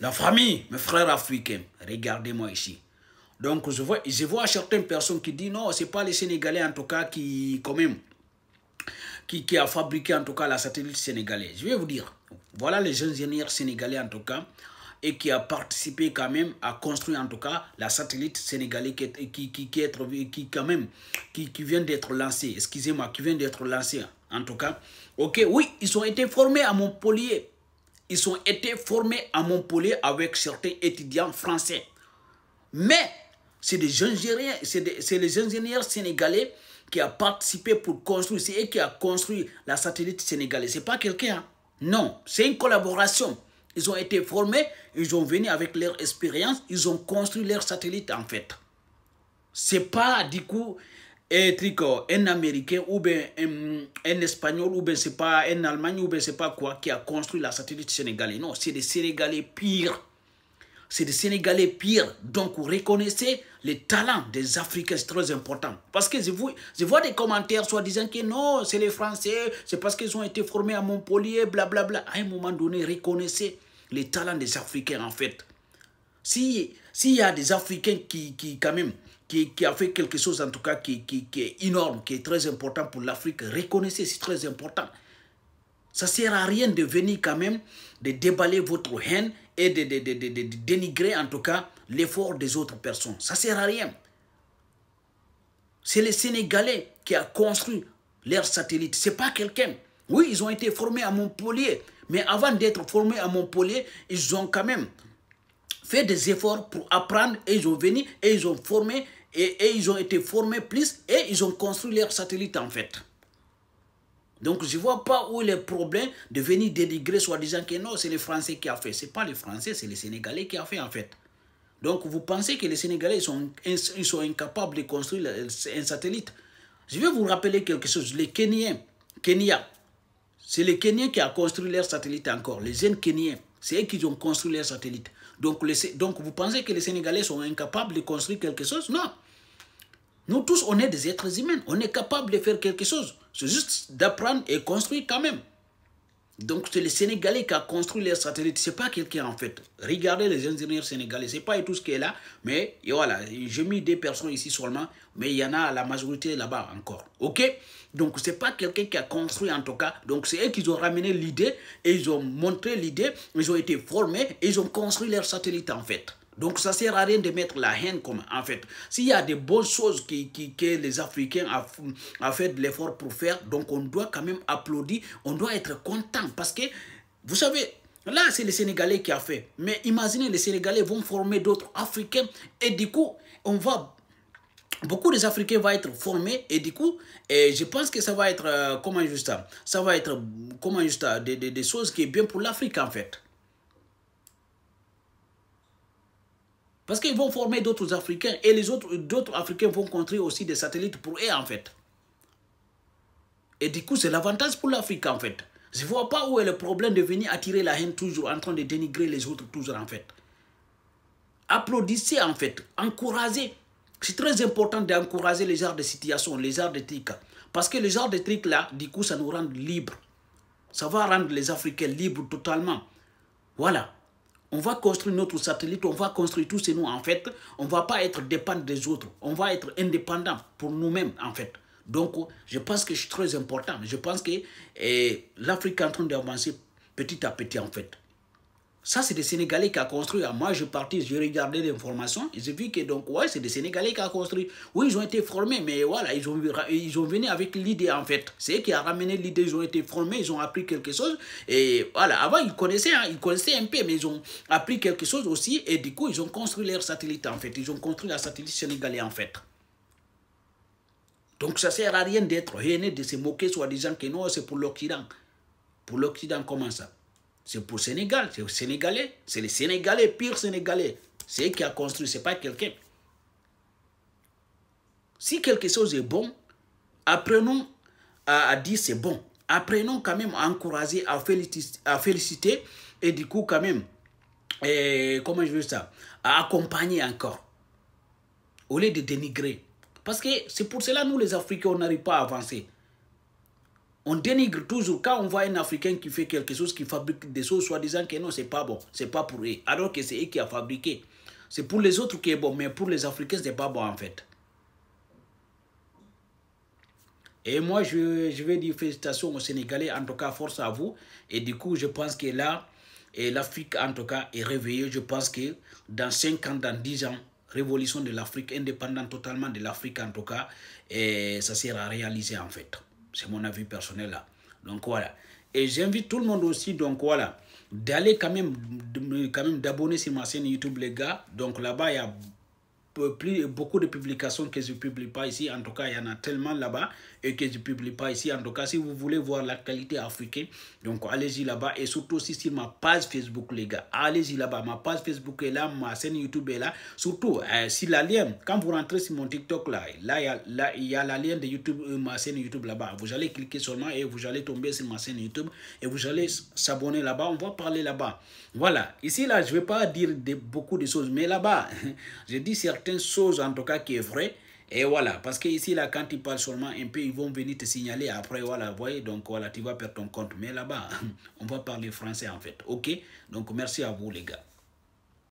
La famille, mes frères africains, regardez-moi ici. Donc, je vois, je vois certaines personnes qui disent non, ce n'est pas les Sénégalais en tout cas qui, quand même, qui, qui, a fabriqué en tout cas la satellite sénégalaise. Je vais vous dire, voilà les ingénieurs sénégalais en tout cas, et qui a participé quand même à construire en tout cas la satellite sénégalaise qui, qui, qui, qui, est, qui quand même, qui, qui vient d'être lancée, excusez-moi, qui vient d'être lancée en tout cas. Ok, oui, ils ont été formés à Montpellier ils ont été formés à Montpellier avec certains étudiants français. Mais c'est des, c'est les ingénieurs sénégalais qui a participé pour construire, c'est qui a construit la satellite sénégalaise. C'est pas quelqu'un. Hein. Non, c'est une collaboration. Ils ont été formés, ils ont venu avec leur expérience, ils ont construit leur satellite en fait. C'est pas du coup, et tricot, un Américain ou bien un, Espagnol ou bien c'est pas un Allemagne ou bien c'est pas quoi qui a construit la satellite sénégalais Non, c'est des Sénégalais pires. C'est des Sénégalais pires. Donc, reconnaissez les talents des Africains, c'est très important. Parce que je vois, je vois des commentaires soit disant que non, c'est les Français, c'est parce qu'ils ont été formés à Montpellier, blablabla. Bla, bla. À un moment donné, reconnaissez les talents des Africains en fait. S'il si y a des Africains qui, qui quand même, qui, a fait quelque chose en tout cas qui, qui, est énorme, qui est très important pour l'Afrique. Reconnaissez, c'est très important. Ça ne sert à rien de venir quand même, de déballer votre haine et de, dénigrer en tout cas l'effort des autres personnes. Ça ne sert à rien. C'est les Sénégalais qui a construit leur satellite. Ce n'est pas quelqu'un. Oui, ils ont été formés à Montpellier. Mais avant d'être formés à Montpellier, ils ont quand même fait des efforts pour apprendre et ils ont venu et ils ont formé et, et, ils ont été formés plus et ils ont construit leur satellite en fait. Donc je ne vois pas où est le problème de venir dénigrer soi-disant que non, c'est les Français qui a fait. Ce n'est pas les Français, c'est les Sénégalais qui a fait en fait. Donc vous pensez que les Sénégalais ils sont, ils sont incapables de construire un satellite. Je vais vous rappeler quelque chose. Les Kenyans, Kenya, c'est les Kenyans qui ont construit leur satellite encore. Les jeunes Kenyans, c'est eux qui ont construit leur satellite. Donc, les, donc vous pensez que les Sénégalais sont incapables de construire quelque chose Non. Nous tous, on est des êtres humains. On est capable de faire quelque chose. C'est juste d'apprendre et construire quand même. Donc, c'est les Sénégalais qui a construit les satellites. C'est pas quelqu'un, en fait. Regardez les ingénieurs sénégalais. C'est pas tout ce qui est là. Mais et voilà, j'ai mis des personnes ici seulement. Mais il y en a la majorité là-bas encore. OK Donc, c'est pas quelqu'un qui a construit, en tout cas. Donc, c'est eux qui ont ramené l'idée. Et ils ont montré l'idée. Ils ont été formés. Et ils ont construit leurs satellites, en fait. Donc ça sert à rien de mettre la haine comme en fait. S'il y a des bonnes choses qui, que les Africains ont fait de l'effort pour faire, donc on doit quand même applaudir, on doit être content parce que, vous savez, là c'est les Sénégalais qui a fait. Mais imaginez, les Sénégalais vont former d'autres Africains et du coup, on va beaucoup des Africains vont être formés et du coup, et je pense que ça va être, euh, comment juste ça, ça va être, comment juste des, des, des choses qui est bien pour l'Afrique en fait. Parce qu'ils vont former d'autres Africains et les autres d'autres Africains vont construire aussi des satellites pour eux en fait. Et du coup, c'est l'avantage pour l'Afrique en fait. Je ne vois pas où est le problème de venir attirer la haine toujours en train de dénigrer les autres toujours en fait. Applaudissez en fait, encouragez. C'est très important d'encourager les genres de situation, les genres de trucs. Parce que les genres de trucs là, du coup, ça nous rend libres. Ça va rendre les Africains libres totalement. Voilà. On va construire notre satellite, on va construire tout ce nous en fait. On ne va pas être dépendant des autres. On va être indépendant pour nous-mêmes en fait. Donc, je pense que c'est très important. Je pense que eh, l'Afrique est en train d'avancer petit à petit en fait. Ça, c'est des Sénégalais qui a construit. moi, je parti, je regardais l'information. J'ai vu que, donc, ouais, c'est des Sénégalais qui a construit. Oui, ils ont été formés, mais voilà, ils ont, ils ont venu avec l'idée, en fait. C'est eux qui ont ramené l'idée. Ils ont été formés, ils ont appris quelque chose. Et voilà, avant, ils connaissaient, hein, ils connaissaient un peu, mais ils ont appris quelque chose aussi. Et du coup, ils ont construit leur satellite, en fait. Ils ont construit la satellite sénégalais en fait. Donc, ça sert à rien d'être et de se moquer, soit disant que non, c'est pour l'Occident. Pour l'Occident, comment ça c'est pour Sénégal, c'est Sénégalais. C'est les Sénégalais, pire Sénégalais. C'est qui a construit, c'est pas quelqu'un. Si quelque chose est bon, apprenons à, dire c'est bon. Apprenons quand même à encourager, à féliciter, et du coup quand même, eh, comment je veux ça, à accompagner encore. Au lieu de dénigrer. Parce que c'est pour cela, nous les Africains, on n'arrive pas à avancer. On dénigre toujours quand on voit un Africain qui fait quelque chose, qui fabrique des choses, soi-disant que non, c'est pas bon, c'est pas pour eux. Alors que c'est eux qui a fabriqué. C'est pour les autres qui est bon, mais pour les Africains, c'est pas bon en fait. Et moi, je, je vais dire félicitations aux Sénégalais, en tout cas, force à vous. Et du coup, je pense que là, l'Afrique, en tout cas, est réveillée. Je pense que dans 5 ans, dans 10 ans, révolution de l'Afrique, indépendante totalement de l'Afrique, en tout cas, ça sera réalisé en fait. C'est mon avis personnel là. Donc voilà. Et j'invite tout le monde aussi, donc voilà, d'aller quand même, quand même d'abonner sur ma chaîne YouTube, les gars. Donc là-bas, il y a plus, beaucoup de publications que je ne publie pas ici. En tout cas, il y en a tellement là-bas et que je ne publie pas ici. En tout cas, si vous voulez voir la qualité africaine, donc allez-y là-bas. Et surtout si sur ma page Facebook, les gars. Allez-y là-bas. Ma page Facebook est là, ma scène YouTube est là. Surtout, euh, si la lien, quand vous rentrez sur mon TikTok, là, là, il y a, la lien de YouTube, euh, ma chaîne YouTube là-bas. Vous allez cliquer seulement et vous allez tomber sur ma chaîne YouTube et vous allez s'abonner là-bas. On va parler là-bas. Voilà. Ici, là, je ne vais pas dire de, beaucoup de choses, mais là-bas, je dis certains certaines choses en tout cas qui est vrai. Et voilà, parce que ici, là, quand ils parlent seulement un peu, ils vont venir te signaler après, voilà, voyez, donc voilà, tu vas perdre ton compte. Mais là-bas, on va parler français en fait, ok Donc merci à vous les gars.